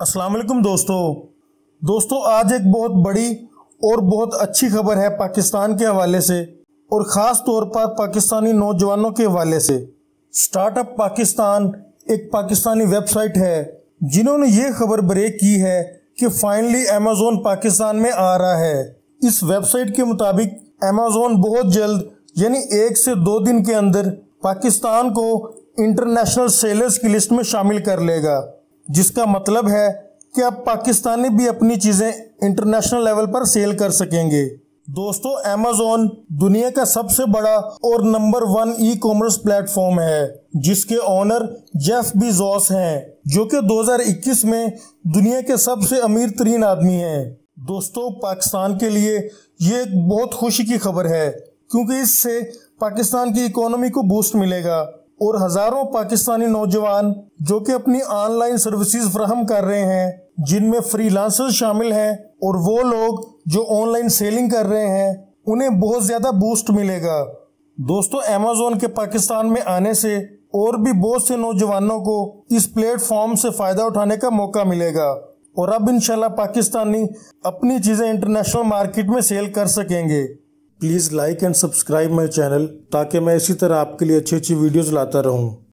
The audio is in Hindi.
अस्सलाम वालेकुम दोस्तों दोस्तों आज एक बहुत बड़ी और बहुत अच्छी खबर है पाकिस्तान के हवाले से और ख़ास तौर पर पाकिस्तानी नौजवानों के हवाले से स्टार्टअप पाकिस्तान एक पाकिस्तानी वेबसाइट है जिन्होंने ये खबर ब्रेक की है कि फाइनली अमेजोन पाकिस्तान में आ रहा है इस वेबसाइट के मुताबिक अमेजोन बहुत जल्द यानी एक से दो दिन के अंदर पाकिस्तान को इंटरनेशनल सेलर्स की लिस्ट में शामिल कर लेगा जिसका मतलब है कि अब पाकिस्तानी भी अपनी चीज़ें इंटरनेशनल लेवल पर सेल कर सकेंगे दोस्तों अमेजोन दुनिया का सबसे बड़ा और number one e commerce platform है जिसके ओनर जेफ जोस हैं जो कि 2021 में दुनिया के सबसे अमीर तरीन आदमी हैं दोस्तों पाकिस्तान के लिए ये एक बहुत खुशी की खबर है क्योंकि इससे पाकिस्तान की इकोनॉमी को बूस्ट मिलेगा और हजारों पाकिस्तानी नौजवान जो कि अपनी ऑनलाइन सर्विसेज फ्राहम कर रहे हैं जिनमें फ्रीलांसर्स शामिल हैं और वो लोग जो ऑनलाइन सेलिंग कर रहे हैं उन्हें बहुत ज़्यादा बूस्ट मिलेगा दोस्तों अमेजोन के पाकिस्तान में आने से और भी बहुत से नौजवानों को इस प्लेटफॉर्म से फ़ायदा उठाने का मौका मिलेगा और अब इनशाला पाकिस्तानी अपनी चीज़ें इंटरनेशनल मार्केट में सेल कर सकेंगे please like and subscribe my channel ताकि मैं इसी तरह आपके लिए अच्छी अच्छी वीडियोज़ लाता रहूँ